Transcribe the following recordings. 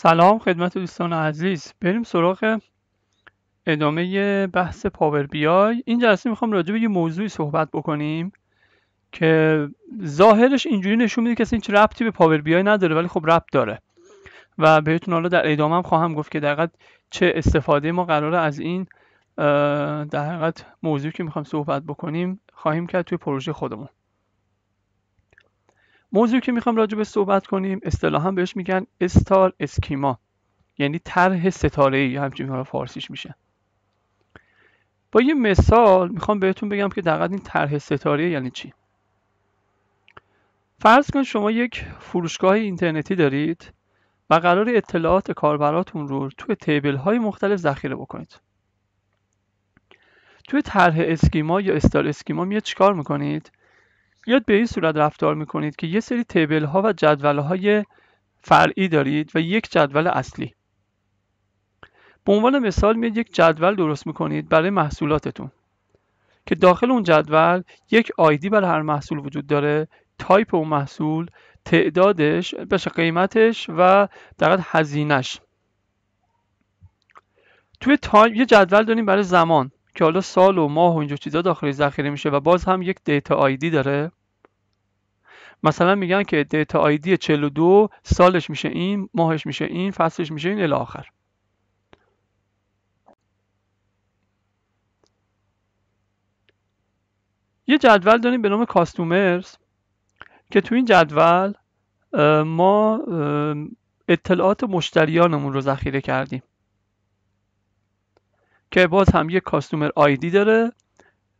سلام خدمت دوستان عزیز بریم سراغ ادامه بحث پاور بی آی این جلسه میخوام راجع به یه موضوعی صحبت بکنیم که ظاهرش اینجوری نشون میده که اینچه هیچ ربطی به پاور بی آی نداره ولی خب ربط داره و بهتون حالا در ادامه هم خواهم گفت که دقیقا چه استفاده ما قراره از این در حقیقت موضوعی که میخوام صحبت بکنیم خواهیم کرد توی پروژه خودمون موضوعی که میخوام راجع به صحبت کنیم اصطلاحا بهش میگن استار اسکیما یعنی طرح ستاره ای همچین فارسیش میشه با یه مثال میخوام بهتون بگم که دقیقا این طرح ستاره یعنی چی فرض کن شما یک فروشگاه اینترنتی دارید و قرار اطلاعات کاربراتون رو توی تیبل های مختلف ذخیره بکنید توی طرح اسکیما یا استار اسکیما میاد چیکار میکنید یاد به این صورت رفتار میکنید که یه سری تیبل ها و جدول های فرعی دارید و یک جدول اصلی به عنوان مثال میاد یک جدول درست میکنید برای محصولاتتون که داخل اون جدول یک آیدی برای هر محصول وجود داره تایپ اون محصول تعدادش بشه قیمتش و دقیق هزینش توی تایم یه جدول داریم برای زمان که حالا سال و ماه و اینجور چیزا داخلی ذخیره میشه و باز هم یک دیتا آیدی داره مثلا میگن که دیتا آیدی 42 سالش میشه این ماهش میشه این فصلش میشه این الی آخر یه جدول داریم به نام کاستومرز که تو این جدول ما اطلاعات مشتریانمون رو ذخیره کردیم که باز هم یک کاستومر آیدی داره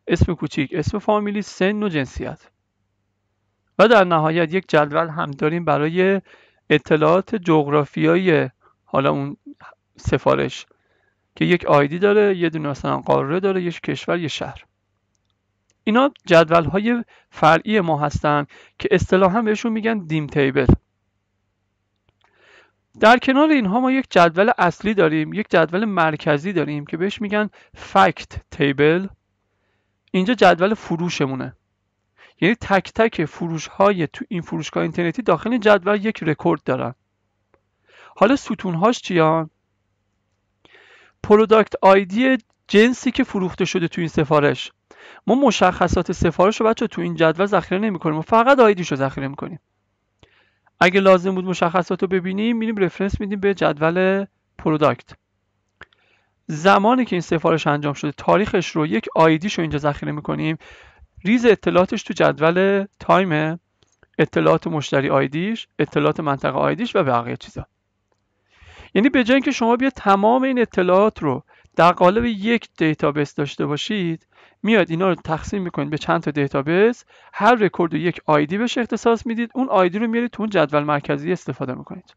اسم کوچیک اسم فامیلی سن و جنسیت و در نهایت یک جدول هم داریم برای اطلاعات جغرافیایی حالا اون سفارش که یک آیدی داره یه دونه مثلا قاره داره یک کشور یه شهر اینا جدول های فرعی ما هستن که اصطلاحا بهشون میگن دیم تیبل در کنار اینها ما یک جدول اصلی داریم یک جدول مرکزی داریم که بهش میگن فکت تیبل اینجا جدول فروشمونه یعنی تک تک فروش های تو این فروشگاه اینترنتی داخل این جدول یک رکورد دارن حالا ستونهاش چیان پروداکت آیدی جنسی که فروخته شده تو این سفارش ما مشخصات سفارش رو بچه تو این جدول ذخیره نمی کنیم ما فقط آیدیش رو ذخیره میکنیم اگه لازم بود مشخصات رو ببینیم میریم رفرنس میدیم به جدول پروداکت زمانی که این سفارش انجام شده تاریخش رو یک آیدیش رو اینجا ذخیره میکنیم ریز اطلاعاتش تو جدول تایم اطلاعات مشتری آیدیش اطلاعات منطقه آیدیش و بقیه چیزا یعنی به جای اینکه شما بیا تمام این اطلاعات رو در قالب یک دیتابیس داشته باشید میاد اینا رو تقسیم میکنید به چند تا دیتابیس هر رکورد رو یک آیدی بهش اختصاص میدید اون آیدی رو میارید تو اون جدول مرکزی استفاده میکنید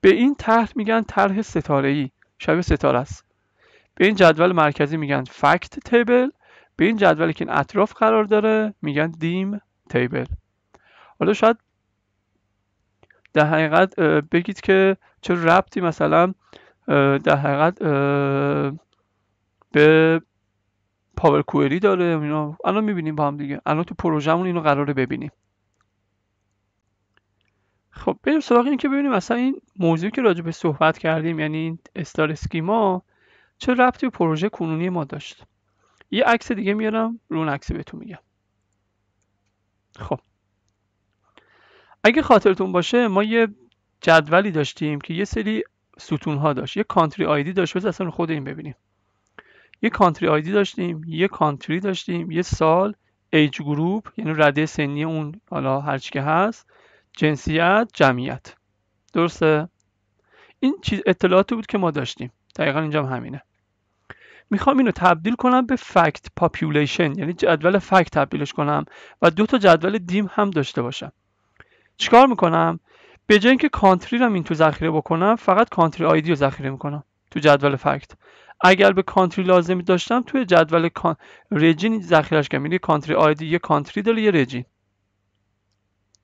به این طرح میگن طرح ستاره ای شبیه ستاره است به این جدول مرکزی میگن فکت تیبل به این جدولی که این اطراف قرار داره میگن دیم تیبل حالا شاید در حقیقت بگید که چه ربطی مثلا در حقیقت به پاور کوئری داره اینا الان میبینیم با هم دیگه الان تو پروژهمون اینو قراره ببینیم خب بریم سراغ این که ببینیم اصلا این موضوعی که راجع به صحبت کردیم یعنی این استار اسکیما چه ربطی به پروژه کنونی ما داشت یه عکس دیگه میارم رو اون عکس بهتون میگم خب اگه خاطرتون باشه ما یه جدولی داشتیم که یه سری ستون ها داشت یه کانتری آیدی داشت بذار اصلا خود این ببینیم یه کانتری آیدی داشتیم یه کانتری داشتیم یه سال ایج گروپ یعنی رده سنی اون حالا هر که هست جنسیت جمعیت درسته این چیز اطلاعاتی بود که ما داشتیم دقیقا اینجا هم همینه میخوام اینو تبدیل کنم به فکت پاپیولیشن یعنی جدول فکت تبدیلش کنم و دو تا جدول دیم هم داشته باشم چیکار میکنم به جای اینکه کانتری رو هم این تو ذخیره بکنم فقط کانتری آیدی رو ذخیره میکنم تو جدول فکت اگر به کانتری لازمی داشتم توی جدول کان... رجین ذخیرش کنم یعنی کانتری آیدی یه کانتری داره یه رجین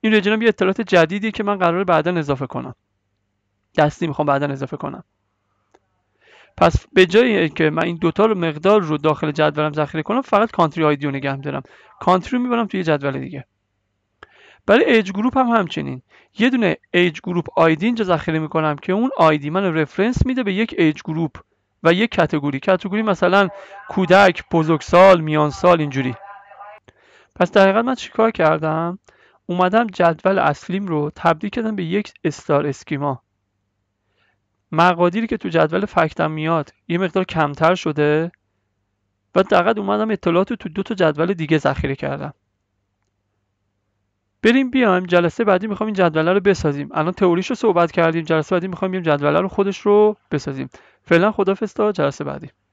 این رجین هم یه اطلاعات جدیدی که من قرار بعدا اضافه کنم دستی میخوام بعدا اضافه کنم پس به جای که من این دوتا رو مقدار رو داخل جدولم ذخیره کنم فقط کانتری آیدی رو نگه کانتری رو میبرم توی جدول دیگه برای ایج گروپ هم همچنین یه دونه ایج گروپ آیدی اینجا ذخیره میکنم که اون آیدی من رفرنس میده به یک ایج گروپ و یک کتگوری کتگوری مثلا کودک بزرگسال میانسال اینجوری پس در حقیقت من چیکار کردم اومدم جدول اصلیم رو تبدیل کردم به یک استار اسکیما مقادیری که تو جدول فکتم میاد یه مقدار کمتر شده و دقیقا اومدم اطلاعات رو تو دو تا جدول دیگه ذخیره کردم بریم بیایم جلسه بعدی میخوام این جدول رو بسازیم الان تئوریش رو صحبت کردیم جلسه بعدی میخوام بیایم جدول رو خودش رو بسازیم فعلا خدافظ تا جلسه بعدی